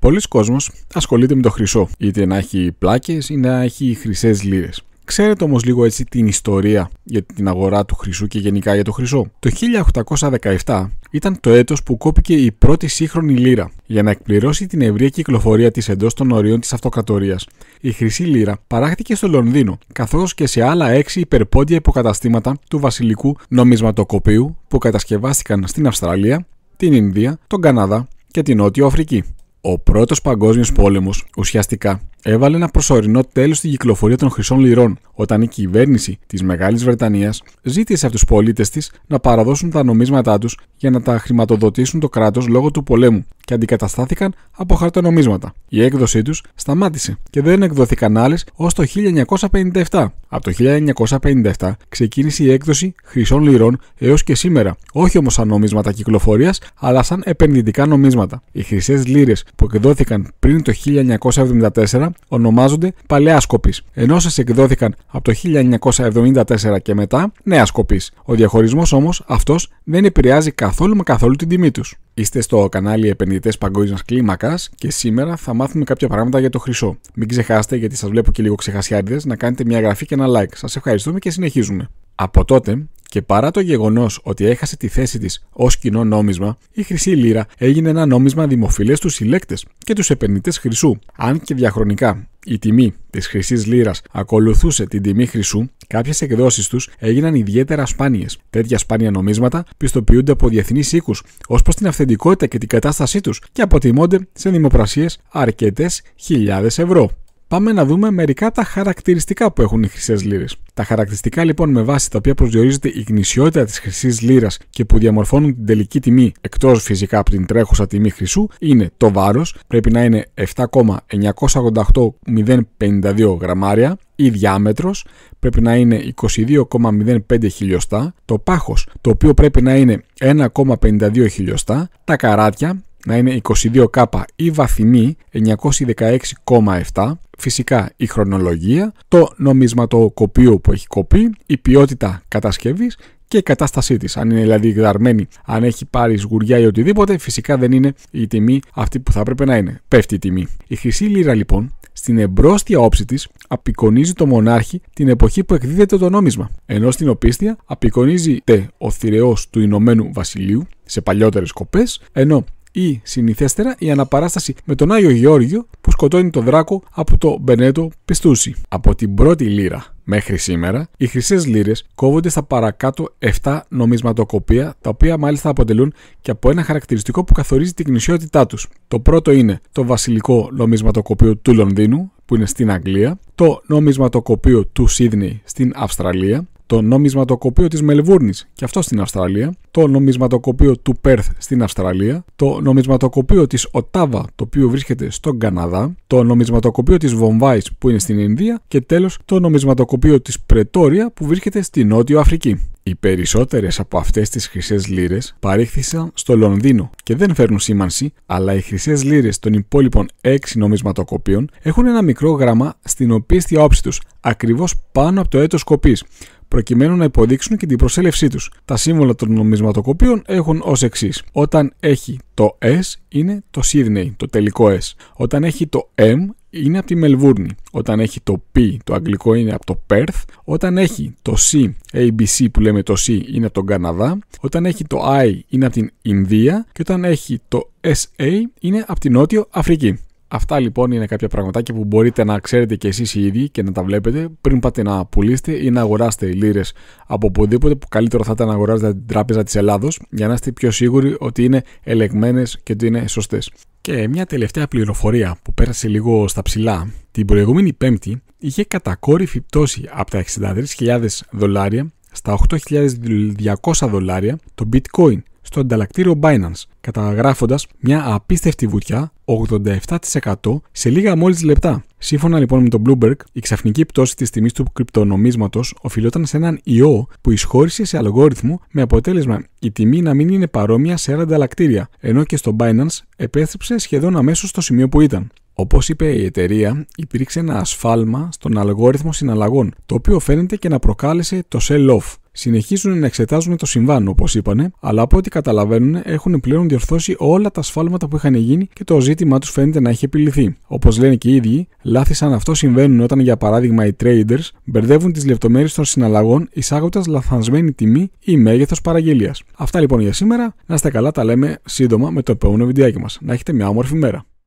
Πολλοί κόσμος ασχολείται με το χρυσό, είτε να έχει πλάκες ή να έχει χρυσές λίρες. Ξέρετε όμως λίγο έτσι την ιστορία για την αγορά του χρυσού και γενικά για το χρυσό. Το 1817 ήταν το έτος που κόπηκε η πρώτη σύγχρονη λίρα. Για να εκπληρώσει την ευρεία κυκλοφορία της εντός των ορίων της αυτοκρατορίας, η χρυσή λίρα παράχθηκε στο Λονδίνο, καθώς και σε άλλα έξι υπερπόντια υποκαταστήματα του βασιλικού νομισματοκοπίου που κατασκευάστηκαν στην Αυστραλία, την Ινδία, τον Καναδά και την Νότιο Αφρική. Ο πρώτος παγκόσμιος πόλεμος ουσιαστικά έβαλε ένα προσωρινό τέλος στην κυκλοφορία των χρυσών λιρών, όταν η κυβέρνηση της Μεγάλης Βρετανίας ζήτησε από τους πολίτες της να παραδώσουν τα νομίσματά τους για να τα χρηματοδοτήσουν το κράτος λόγω του πολέμου και αντικαταστάθηκαν από χαρτονομίσματα. Η έκδοσή τους σταμάτησε και δεν εκδοθήκαν άλλες ως το 1957. Από το 1957 ξεκίνησε η έκδοση χρυσών λιρών έως και σήμερα, όχι όμως σαν νομίσματα κυκλοφορίας, αλλά σαν επενδυτικά νομίσματα. Οι χρυσές λίρε που εκδόθηκαν πριν το 1974 ονομάζονται παλαιά σκοπή, ενώ όσε εκδόθηκαν από το 1974 και μετά νέα σκοπή. Ο διαχωρισμός όμως αυτός δεν επηρεάζει καθόλου με καθόλου την τιμή τους. Είστε στο κανάλι Επενδυτές Παγκόσμιας Κλίμακας και σήμερα θα μάθουμε κάποια πράγματα για το χρυσό. Μην ξεχάσετε, γιατί σας βλέπω και λίγο ξεχασιάριδες, να κάνετε μια γραφή και ένα like. Σας ευχαριστούμε και συνεχίζουμε. Από τότε και παρά το γεγονός ότι έχασε τη θέση της ως κοινό νόμισμα, η χρυσή λίρα έγινε ένα νόμισμα δημοφιλές στους συλλέκτες και τους επενδυτές χρυσού, αν και διαχρονικά η τιμή της χρυσής λίρας ακολουθούσε την τιμή χρυσού, κάποιες εκδόσεις τους έγιναν ιδιαίτερα σπάνιες. Τέτοια σπάνια νομίσματα πιστοποιούνται από διεθνείς οίκους ως προς την αυθεντικότητα και την κατάστασή τους και αποτιμώνται σε δημοπρασίες αρκετές χιλιάδες ευρώ πάμε να δούμε μερικά τα χαρακτηριστικά που έχουν οι χρυσές λίρε. Τα χαρακτηριστικά λοιπόν με βάση τα οποία προσδιορίζεται η γνησιότητα της χρυσής λίρα και που διαμορφώνουν την τελική τιμή εκτός φυσικά από την τρέχουσα τιμή χρυσού είναι το βάρος, πρέπει να είναι 7,988052 γραμμάρια, η διάμετρος πρέπει να είναι 22,05 χιλιοστά, το πάχος το οποίο πρέπει να είναι 1,52 χιλιοστά, τα καράτια να είναι 22K η βαθμή 916,7, φυσικά η χρονολογία, το νομισματοκοπείο που έχει κοπεί, η ποιότητα κατασκευής και η κατάστασή της. Αν είναι δηλαδή γδαρμένη, αν έχει πάρει σγουριά ή οτιδήποτε, φυσικά δεν είναι η τιμή αυτή που θα έπρεπε να είναι. Πέφτει η τιμή. Η χρυσή λίρα λοιπόν στην εμπρόστια όψη της απεικονίζει το μονάρχη την εποχή που εκδίδεται το νόμισμα, ενώ στην οπίστια απεικονίζεται ο θηρεός του Ηνωμένου Βασιλείου σε παλιότερες κοπές, ενώ ή συνηθέστερα η αναπαράσταση με τον Άγιο Γεώργιο που σκοτώνει τον δράκο από το Μπενέτο Πιστούσι. Από την πρώτη λίρα μέχρι σήμερα, οι χρυσές λίρε κόβονται στα παρακάτω 7 νομισματοκοπία, τα οποία μάλιστα αποτελούν και από ένα χαρακτηριστικό που καθορίζει την γνησιότητά τους. Το πρώτο είναι το Βασιλικό Νομισματοκοπείο του Λονδίνου, που είναι στην Αγγλία, το νομισματοκοπείο του Σίδνεϊ στην Αυστραλία, το νομισματοκοπείο της Μελβούρνης και αυτό στην Αυστραλία, το νομισματοκοπείο του Πέρθ στην Αυστραλία, το νομισματοκοπείο της Οτάβα το οποίο βρίσκεται στον Καναδά, το νομισματοκοπείο της Βομβάης που είναι στην Ινδία και τέλος το νομισματοκοπείο της Πρετόρια που βρίσκεται στην Νότιο Αφρική. Οι περισσότερες από αυτές τις χρυσές λίρες παρήχθησαν στο Λονδίνο και δεν φέρνουν σήμανση, αλλά οι χρυσές λίρες των υπόλοιπων 6 νομισματοκοπίων έχουν ένα μικρό γράμμα στην οπίστια όψη τους, ακριβώς πάνω από το έτος κοπής, προκειμένου να υποδείξουν και την προσέλευσή τους. Τα σύμβολα των νομισματοκοπίων έχουν ως εξής. Όταν έχει το S είναι το Sydney, το τελικό S. Όταν έχει το M είναι από τη Μελβούρνη. Όταν έχει το P, το αγγλικό είναι από το Perth. Όταν έχει το C, ABC που λέμε το C, είναι από τον Καναδά. Όταν έχει το I, είναι από την Ινδία. Και όταν έχει το SA, είναι από την Νότιο Αφρική. Αυτά λοιπόν είναι κάποια πραγματάκια που μπορείτε να ξέρετε και εσείς οι ίδιοι και να τα βλέπετε πριν πάτε να πουλήσετε ή να αγοράσετε λίρες από οπουδήποτε που καλύτερο θα ήταν να αγοράσετε την Τράπεζα της Ελλάδος για να είστε πιο σίγουροι ότι είναι ελεγμένες και ότι είναι σωστές. Και μια τελευταία πληροφορία που πέρασε λίγο στα ψηλά. Την προηγούμενη Πέμπτη είχε κατακόρυφη πτώση από τα 63.000 δολάρια στα 8.200 δολάρια το bitcoin στο ανταλλακτήριο Binance, καταγράφοντας μια απίστευτη βουτιά 87% σε λίγα μόλις λεπτά. Σύμφωνα λοιπόν με τον Bloomberg, η ξαφνική πτώση της τιμής του κρυπτονομίσματος οφειλόταν σε έναν ιό που εισχώρησε σε αλγόριθμο με αποτέλεσμα η τιμή να μην είναι παρόμοια σε άλλα ανταλλακτήρια, ενώ και στο Binance επέστρεψε σχεδόν αμέσως στο σημείο που ήταν. Όπως είπε η εταιρεία, υπήρξε ένα ασφάλμα στον αλγόριθμο συναλλαγών, το οποίο φαίνεται και να προκάλεσε το sell-off. Συνεχίζουν να εξετάζουν το συμβάν, όπως είπανε, αλλά από ό,τι καταλαβαίνουν έχουν πλέον διορθώσει όλα τα σφάλματα που είχαν γίνει και το ζήτημά τους φαίνεται να έχει επιληθεί. Όπως λένε και οι ίδιοι, λάθη σαν αυτό συμβαίνουν όταν, για παράδειγμα, οι traders μπερδεύουν τις λεπτομέρειες των συναλλαγών εισάγοντας λαθασμένη τιμή ή μέγεθος παραγγελίας. Αυτά λοιπόν για σήμερα. Να είστε καλά, τα λέμε σύντομα με το επόμενο βιντεάκι μας. Να έχετε μια όμορφη μέρα.